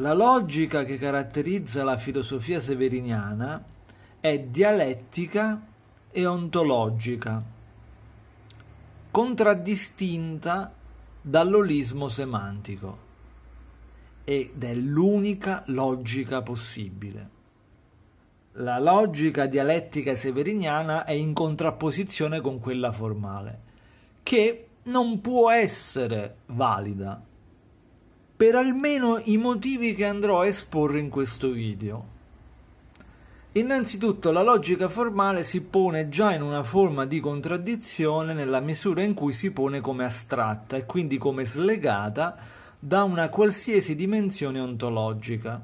La logica che caratterizza la filosofia severiniana è dialettica e ontologica, contraddistinta dall'olismo semantico ed è l'unica logica possibile. La logica dialettica severiniana è in contrapposizione con quella formale, che non può essere valida per almeno i motivi che andrò a esporre in questo video. Innanzitutto la logica formale si pone già in una forma di contraddizione nella misura in cui si pone come astratta e quindi come slegata da una qualsiasi dimensione ontologica.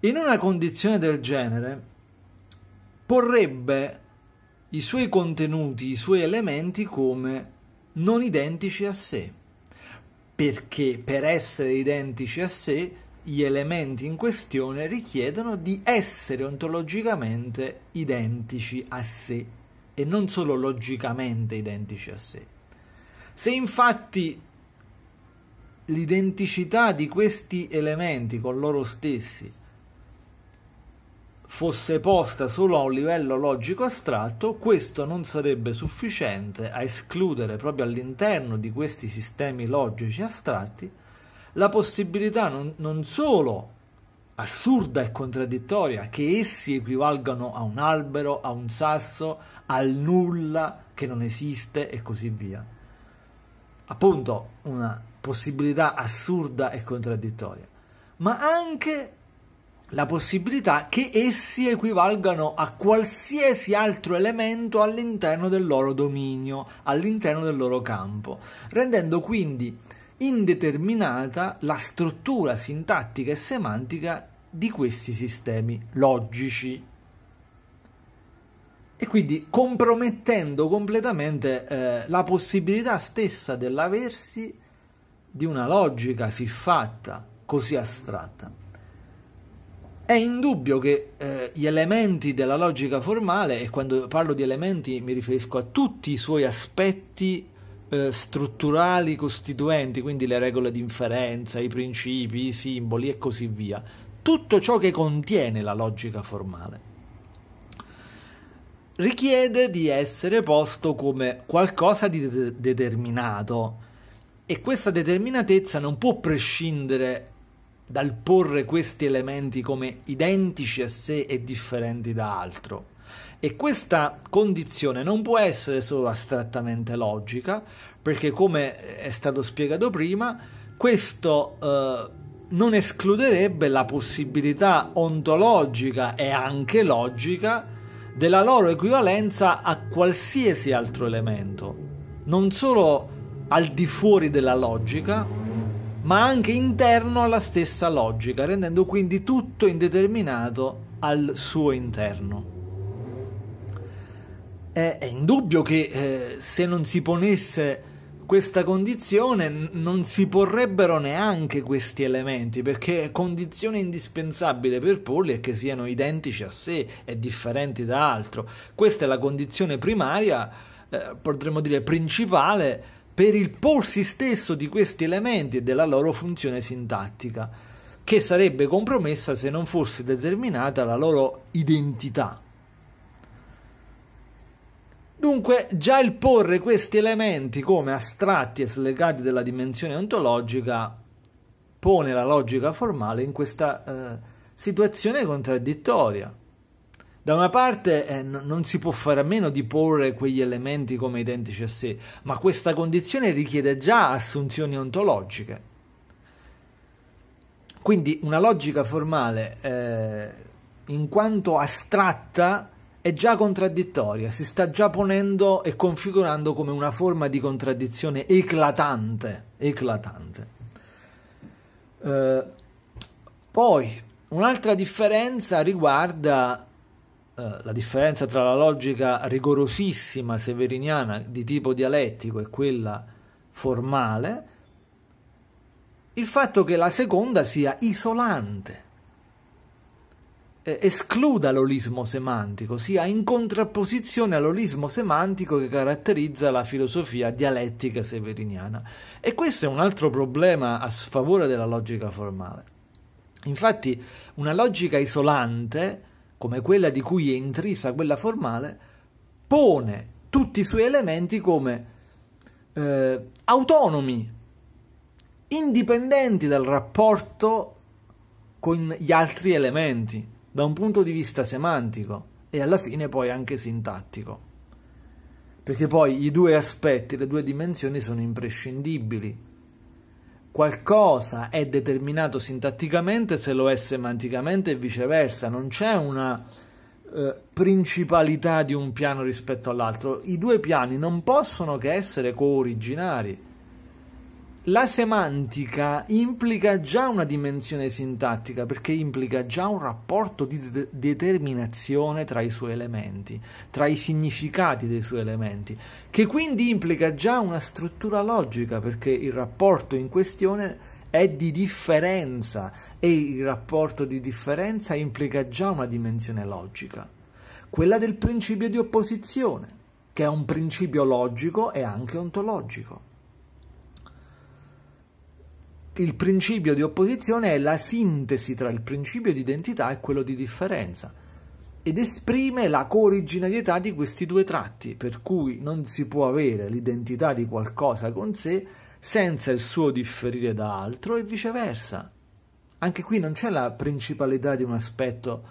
In una condizione del genere porrebbe i suoi contenuti, i suoi elementi come non identici a sé perché per essere identici a sé gli elementi in questione richiedono di essere ontologicamente identici a sé e non solo logicamente identici a sé. Se infatti l'identicità di questi elementi con loro stessi fosse posta solo a un livello logico astratto, questo non sarebbe sufficiente a escludere proprio all'interno di questi sistemi logici astratti la possibilità non, non solo assurda e contraddittoria che essi equivalgano a un albero, a un sasso, al nulla che non esiste e così via. Appunto una possibilità assurda e contraddittoria, ma anche la possibilità che essi equivalgano a qualsiasi altro elemento all'interno del loro dominio, all'interno del loro campo, rendendo quindi indeterminata la struttura sintattica e semantica di questi sistemi logici e quindi compromettendo completamente eh, la possibilità stessa dell'aversi di una logica siffatta così astratta. È indubbio che eh, gli elementi della logica formale, e quando parlo di elementi mi riferisco a tutti i suoi aspetti eh, strutturali costituenti, quindi le regole di inferenza, i principi, i simboli e così via, tutto ciò che contiene la logica formale, richiede di essere posto come qualcosa di de- determinato e questa determinatezza non può prescindere dal porre questi elementi come identici a sé e differenti da altro. E questa condizione non può essere solo astrattamente logica, perché come è stato spiegato prima, questo eh, non escluderebbe la possibilità ontologica e anche logica della loro equivalenza a qualsiasi altro elemento, non solo al di fuori della logica, ma anche interno alla stessa logica, rendendo quindi tutto indeterminato al suo interno. È, è indubbio che eh, se non si ponesse questa condizione non si porrebbero neanche questi elementi, perché condizione indispensabile per polli è che siano identici a sé e differenti da altro. Questa è la condizione primaria, eh, potremmo dire principale, per il porsi stesso di questi elementi e della loro funzione sintattica, che sarebbe compromessa se non fosse determinata la loro identità. Dunque, già il porre questi elementi come astratti e slegati della dimensione ontologica pone la logica formale in questa eh, situazione contraddittoria. Da una parte eh, non si può fare a meno di porre quegli elementi come identici a sé, ma questa condizione richiede già assunzioni ontologiche. Quindi una logica formale, eh, in quanto astratta, è già contraddittoria, si sta già ponendo e configurando come una forma di contraddizione eclatante. eclatante. Eh, poi un'altra differenza riguarda eh, la differenza tra la logica rigorosissima severiniana di tipo dialettico e quella formale, il fatto che la seconda sia isolante, escluda l'olismo semantico, sia in contrapposizione all'olismo semantico che caratterizza la filosofia dialettica severiniana. E questo è un altro problema a sfavore della logica formale. Infatti una logica isolante come quella di cui è intrisa quella formale, pone tutti i suoi elementi come eh, autonomi, indipendenti dal rapporto con gli altri elementi, da un punto di vista semantico e alla fine poi anche sintattico. Perché poi i due aspetti, le due dimensioni sono imprescindibili qualcosa è determinato sintatticamente se lo è semanticamente e viceversa, non c'è una eh, principalità di un piano rispetto all'altro, i due piani non possono che essere co-originari la semantica implica già una dimensione sintattica perché implica già un rapporto di de determinazione tra i suoi elementi, tra i significati dei suoi elementi, che quindi implica già una struttura logica perché il rapporto in questione è di differenza e il rapporto di differenza implica già una dimensione logica, quella del principio di opposizione, che è un principio logico e anche ontologico il principio di opposizione è la sintesi tra il principio di identità e quello di differenza ed esprime la co cooriginarietà di questi due tratti, per cui non si può avere l'identità di qualcosa con sé senza il suo differire da altro e viceversa. Anche qui non c'è la principalità di un aspetto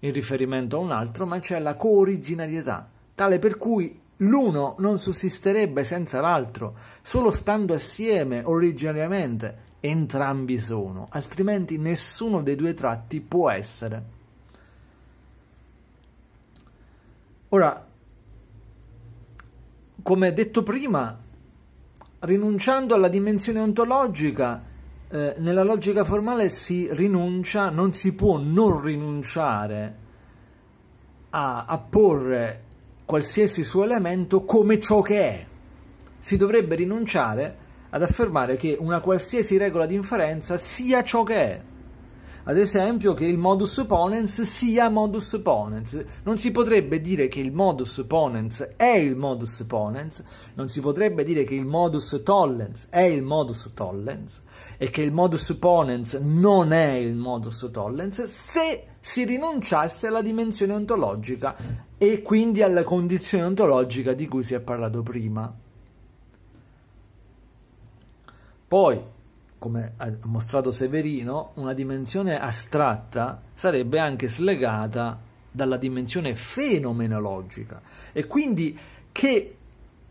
in riferimento a un altro, ma c'è la co cooriginarietà, tale per cui l'uno non sussisterebbe senza l'altro, solo stando assieme originariamente entrambi sono, altrimenti nessuno dei due tratti può essere. Ora, come detto prima, rinunciando alla dimensione ontologica, eh, nella logica formale si rinuncia, non si può non rinunciare a porre qualsiasi suo elemento come ciò che è. Si dovrebbe rinunciare a ad affermare che una qualsiasi regola di inferenza sia ciò che è. Ad esempio che il modus ponens sia modus ponens. Non si potrebbe dire che il modus ponens è il modus ponens, non si potrebbe dire che il modus tollens è il modus tollens e che il modus ponens non è il modus tollens se si rinunciasse alla dimensione ontologica e quindi alla condizione ontologica di cui si è parlato prima. Poi, come ha mostrato Severino, una dimensione astratta sarebbe anche slegata dalla dimensione fenomenologica e quindi che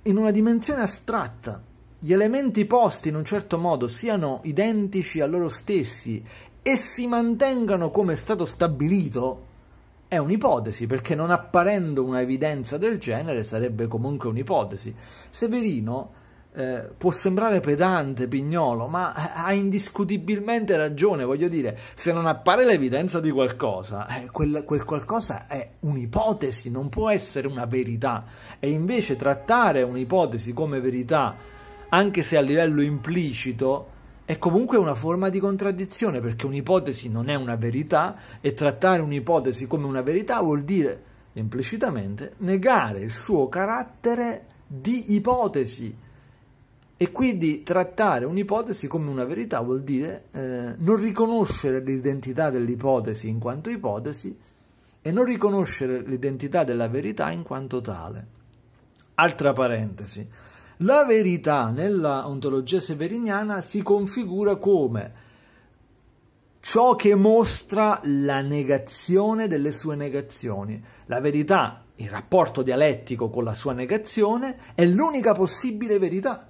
in una dimensione astratta gli elementi posti in un certo modo siano identici a loro stessi e si mantengano come è stato stabilito è un'ipotesi, perché non apparendo una evidenza del genere sarebbe comunque un'ipotesi. Severino eh, può sembrare pedante Pignolo, ma eh, ha indiscutibilmente ragione, voglio dire, se non appare l'evidenza di qualcosa, eh, quel, quel, qualcosa è un'ipotesi, non può essere una verità. E invece trattare un'ipotesi come verità, anche se a livello implicito, è comunque una forma di contraddizione, perché un'ipotesi non è una verità e trattare un'ipotesi come una verità vuol dire implicitamente negare il suo carattere di ipotesi e quindi trattare un'ipotesi come una verità vuol dire eh, non riconoscere l'identità dell'ipotesi in quanto ipotesi e non riconoscere l'identità della verità in quanto tale. Altra parentesi, la verità nella ontologia severiniana si configura come ciò che mostra la negazione delle sue negazioni. La verità, il rapporto dialettico con la sua negazione, è l'unica possibile verità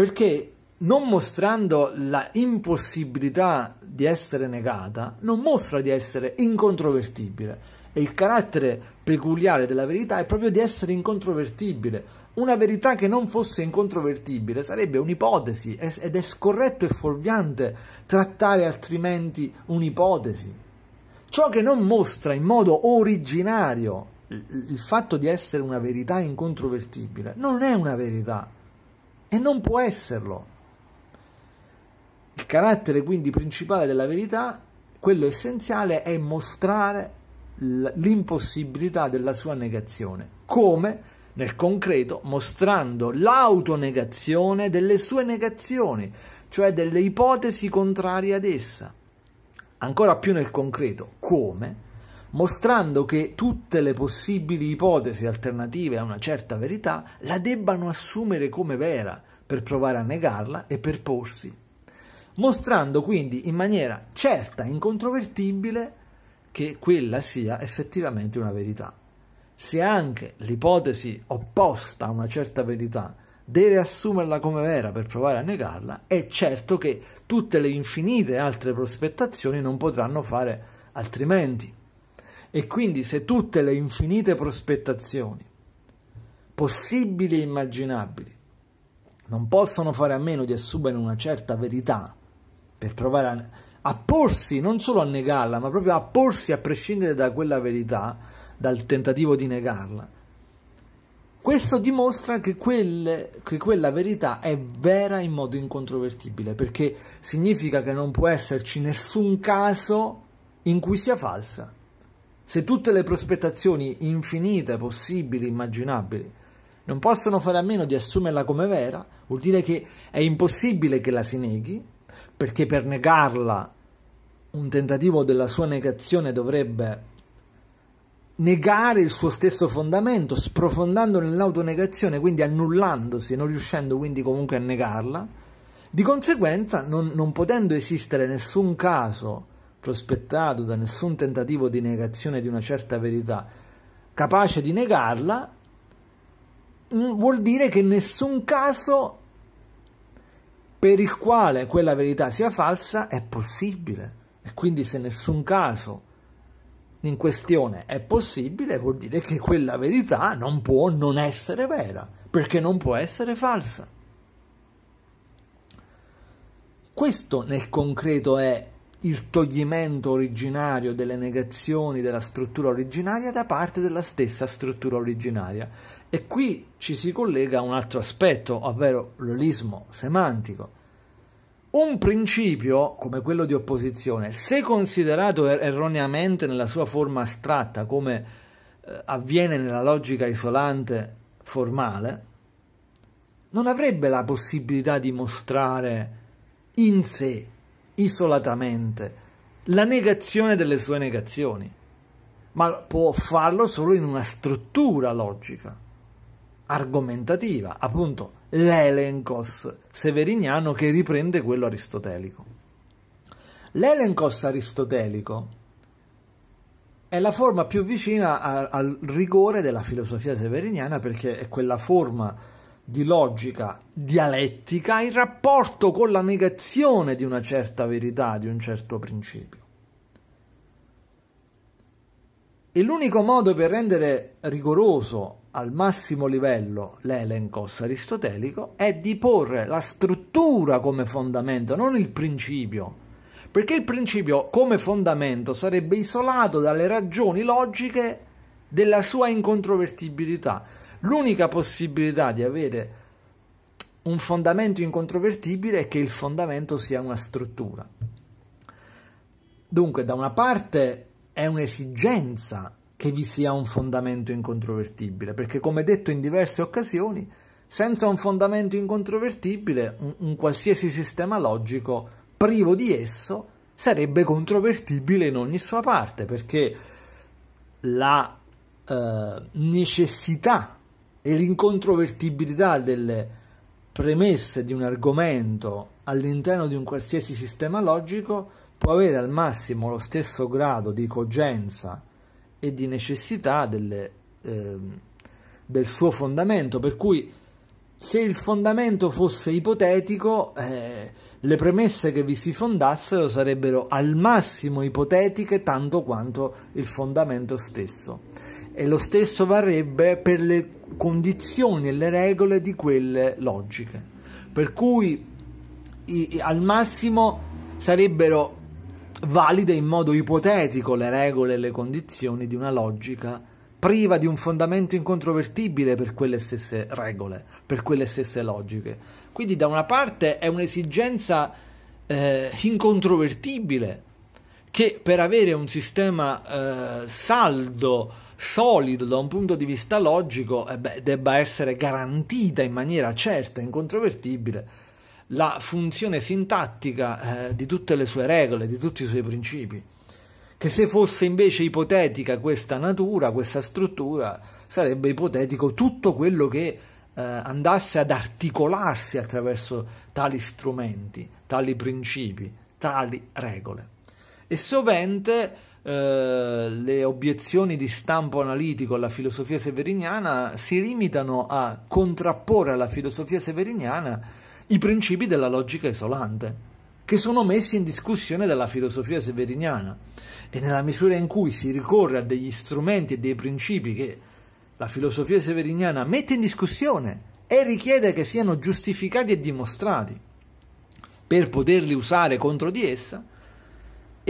perché non mostrando la impossibilità di essere negata, non mostra di essere incontrovertibile. E il carattere peculiare della verità è proprio di essere incontrovertibile. Una verità che non fosse incontrovertibile sarebbe un'ipotesi ed è scorretto e fuorviante trattare altrimenti un'ipotesi. Ciò che non mostra in modo originario il fatto di essere una verità incontrovertibile non è una verità e non può esserlo. Il carattere quindi principale della verità, quello essenziale, è mostrare l'impossibilità della sua negazione. Come? Nel concreto, mostrando l'autonegazione delle sue negazioni, cioè delle ipotesi contrarie ad essa. Ancora più nel concreto, come? mostrando che tutte le possibili ipotesi alternative a una certa verità la debbano assumere come vera per provare a negarla e perporsi, mostrando quindi in maniera certa, incontrovertibile, che quella sia effettivamente una verità. Se anche l'ipotesi opposta a una certa verità deve assumerla come vera per provare a negarla, è certo che tutte le infinite altre prospettazioni non potranno fare altrimenti. E quindi se tutte le infinite prospettazioni, possibili e immaginabili, non possono fare a meno di assumere una certa verità per provare a, a porsi, non solo a negarla, ma proprio a porsi a prescindere da quella verità, dal tentativo di negarla, questo dimostra che, quel, che, quella verità è vera in modo incontrovertibile, perché significa che non può esserci nessun caso in cui sia falsa. Se tutte le prospettazioni infinite, possibili, immaginabili, non possono fare a meno di assumerla come vera, vuol dire che è impossibile che la si neghi, perché per negarla un tentativo della sua negazione dovrebbe negare il suo stesso fondamento, sprofondando nell'autonegazione, quindi annullandosi, non riuscendo quindi comunque a negarla. Di conseguenza, non, non potendo esistere nessun caso prospettato da nessun tentativo di negazione di una certa verità, capace di negarla, mm, vuol dire che nessun caso per il quale quella verità sia falsa è possibile. E quindi se nessun caso in questione è possibile, vuol dire che quella verità non può non essere vera, perché non può essere falsa. Questo nel concreto è il toglimento originario delle negazioni della struttura originaria da parte della stessa struttura originaria. E qui ci si collega a un altro aspetto, ovvero l'olismo semantico. Un principio come quello di opposizione, se considerato er erroneamente nella sua forma astratta, come eh, avviene nella logica isolante formale, non avrebbe la possibilità di mostrare in sé isolatamente la negazione delle sue negazioni, ma può farlo solo in una struttura logica, argomentativa, appunto l'elencos severiniano che riprende quello aristotelico. L'elencos aristotelico è la forma più vicina a, al rigore della filosofia severiniana perché è quella forma di logica dialettica in rapporto con la negazione di una certa verità, di un certo principio. E l'unico modo per rendere rigoroso al massimo livello l'elencos aristotelico è di porre la struttura come fondamento, non il principio. Perché il principio come fondamento sarebbe isolato dalle ragioni logiche della sua incontrovertibilità. L'unica possibilità di avere un fondamento incontrovertibile è che il fondamento sia una struttura. Dunque, da una parte è un'esigenza che vi sia un fondamento incontrovertibile, perché come detto in diverse occasioni, senza un fondamento incontrovertibile, un, un qualsiasi sistema logico privo di esso sarebbe controvertibile in ogni sua parte, perché la eh, necessità e l'incontrovertibilità delle premesse di un argomento all'interno di un qualsiasi sistema logico può avere al massimo lo stesso grado di cogenza e di necessità delle, eh, del suo fondamento, per cui se il fondamento fosse ipotetico, eh, le premesse che vi si fondassero sarebbero al massimo ipotetiche tanto quanto il fondamento stesso. E lo stesso varrebbe per le condizioni e le regole di quelle logiche. Per cui i, i, al massimo sarebbero valide in modo ipotetico le regole e le condizioni di una logica priva di un fondamento incontrovertibile per quelle stesse regole, per quelle stesse logiche. Quindi da una parte è un'esigenza eh, incontrovertibile che per avere un sistema eh, saldo solido da un punto di vista logico eh beh, debba essere garantita in maniera certa e incontrovertibile la funzione sintattica eh, di tutte le sue regole, di tutti i suoi principi. Che se fosse invece ipotetica questa natura, questa struttura, sarebbe ipotetico tutto quello che eh, andasse ad articolarsi attraverso tali strumenti, tali principi, tali regole. E sovente eh, le obiezioni di stampo analitico alla filosofia severiniana si limitano a contrapporre alla filosofia severiniana i principi della logica isolante, che sono messi in discussione dalla filosofia severiniana. E nella misura in cui si ricorre a degli strumenti e dei principi che la filosofia severiniana mette in discussione e richiede che siano giustificati e dimostrati per poterli usare contro di essa,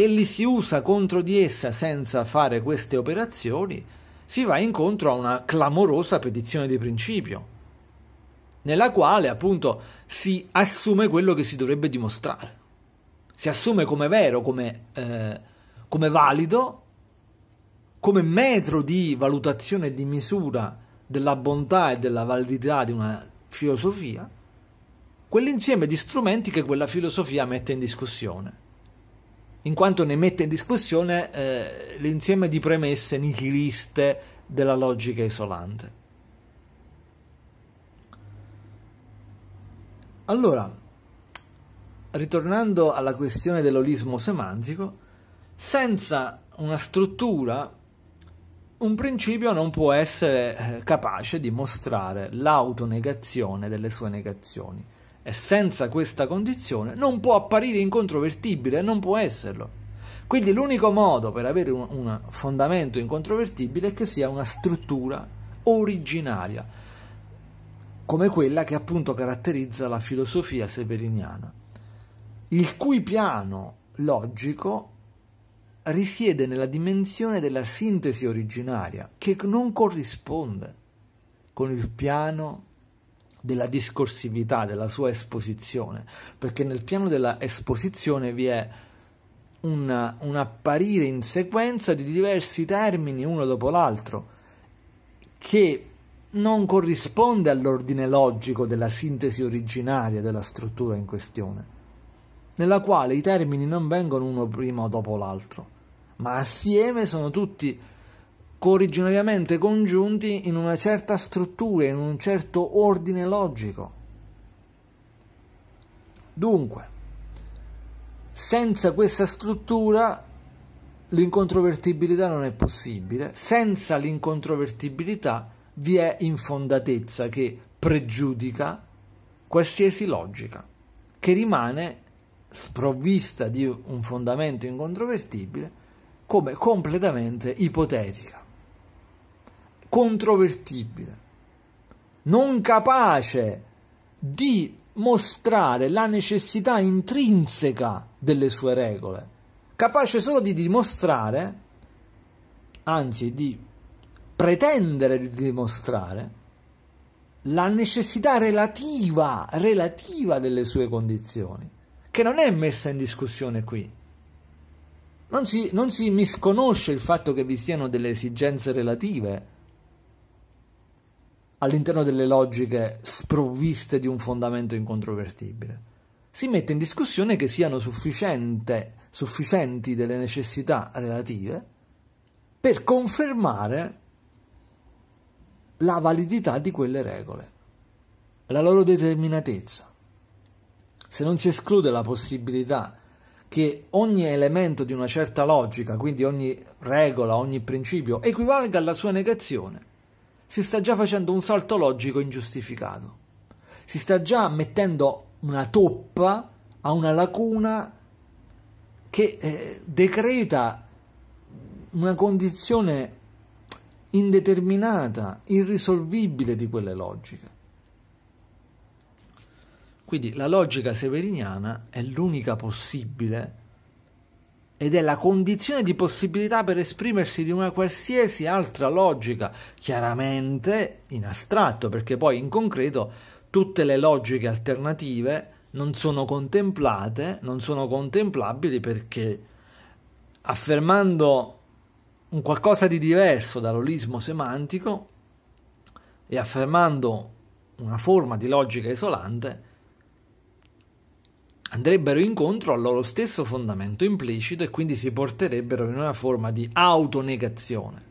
e li si usa contro di essa senza fare queste operazioni, si va incontro a una clamorosa petizione di principio, nella quale appunto si assume quello che si dovrebbe dimostrare. Si assume come vero, come, eh, come valido, come metro di valutazione e di misura della bontà e della validità di una filosofia, quell'insieme di strumenti che quella filosofia mette in discussione in quanto ne mette in discussione eh, l'insieme di premesse nichiliste della logica isolante. Allora, ritornando alla questione dell'olismo semantico, senza una struttura un principio non può essere eh, capace di mostrare l'autonegazione delle sue negazioni. E senza questa condizione non può apparire incontrovertibile, non può esserlo. Quindi l'unico modo per avere un, un fondamento incontrovertibile è che sia una struttura originaria, come quella che appunto caratterizza la filosofia severiniana, il cui piano logico risiede nella dimensione della sintesi originaria, che non corrisponde con il piano della discorsività, della sua esposizione, perché nel piano della esposizione vi è una, un apparire in sequenza di diversi termini uno dopo l'altro, che non corrisponde all'ordine logico della sintesi originaria della struttura in questione, nella quale i termini non vengono uno prima o dopo l'altro, ma assieme sono tutti originariamente congiunti in una certa struttura, in un certo ordine logico. Dunque, senza questa struttura l'incontrovertibilità non è possibile, senza l'incontrovertibilità vi è infondatezza che pregiudica qualsiasi logica, che rimane sprovvista di un fondamento incontrovertibile come completamente ipotetica controvertibile, non capace di mostrare la necessità intrinseca delle sue regole, capace solo di dimostrare, anzi di pretendere di dimostrare, la necessità relativa, relativa delle sue condizioni, che non è messa in discussione qui. Non si, non si misconosce il fatto che vi siano delle esigenze relative all'interno delle logiche sprovviste di un fondamento incontrovertibile. Si mette in discussione che siano sufficienti delle necessità relative per confermare la validità di quelle regole, la loro determinatezza. Se non si esclude la possibilità che ogni elemento di una certa logica, quindi ogni regola, ogni principio, equivalga alla sua negazione, si sta già facendo un salto logico ingiustificato. Si sta già mettendo una toppa a una lacuna che eh, decreta una condizione indeterminata, irrisolvibile di quelle logiche. Quindi la logica severiniana è l'unica possibile ed è la condizione di possibilità per esprimersi di una qualsiasi altra logica, chiaramente in astratto, perché poi in concreto tutte le logiche alternative non sono contemplate, non sono contemplabili perché affermando un qualcosa di diverso dall'olismo semantico e affermando una forma di logica isolante, andrebbero incontro al loro stesso fondamento implicito e quindi si porterebbero in una forma di autonegazione.